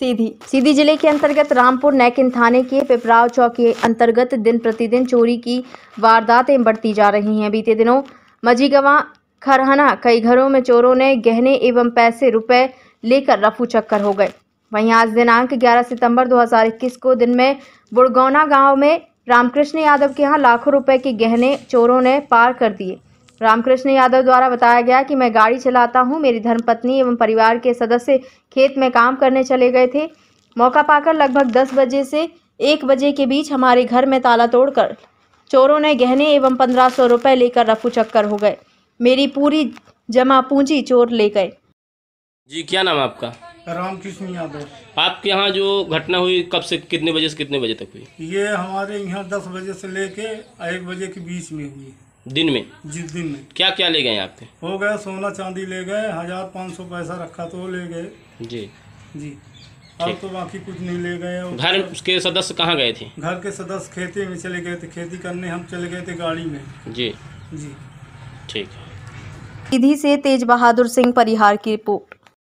सीधी सीधी जिले के अंतर्गत रामपुर नैकिन थाने के पिपराव चौक के अंतर्गत दिन प्रतिदिन चोरी की वारदातें बढ़ती जा रही हैं बीते दिनों मजीगवा खरहना कई घरों में चोरों ने गहने एवं पैसे रुपए लेकर रफू चक्कर हो गए वहीं आज दिनांक 11 सितंबर 2021 को दिन में बुड़गौना गांव में रामकृष्ण यादव के यहाँ लाखों रुपए के गहने चोरों ने पार कर दिए रामकृष्ण यादव द्वारा बताया गया कि मैं गाड़ी चलाता हूं मेरी धर्मपत्नी एवं परिवार के सदस्य खेत में काम करने चले गए थे मौका पाकर लगभग दस बजे से एक बजे के बीच हमारे घर में ताला तोड़कर चोरों ने गहने एवं पंद्रह सौ रुपये लेकर रफू चक्कर हो गए मेरी पूरी जमा पूंजी चोर ले गए जी क्या नाम आपका रामकृष्ण यादव आपके यहाँ जो घटना हुई कब से कितने बजे से कितने बजे तक हुई ये हमारे यहाँ दस बजे से लेके एक बजे के बीच में हुई दिन में जी दिन में क्या क्या ले गए आपके हो गया सोना चांदी ले गए हजार पाँच सौ पैसा रखा तो ले गए जी जी अब तो बाकी कुछ नहीं ले गए घर के सदस्य कहाँ गए थे घर के सदस्य खेती में चले गए थे खेती करने हम चले गए थे गाड़ी में जी जी ठीक है से तेज बहादुर सिंह परिहार की रिपोर्ट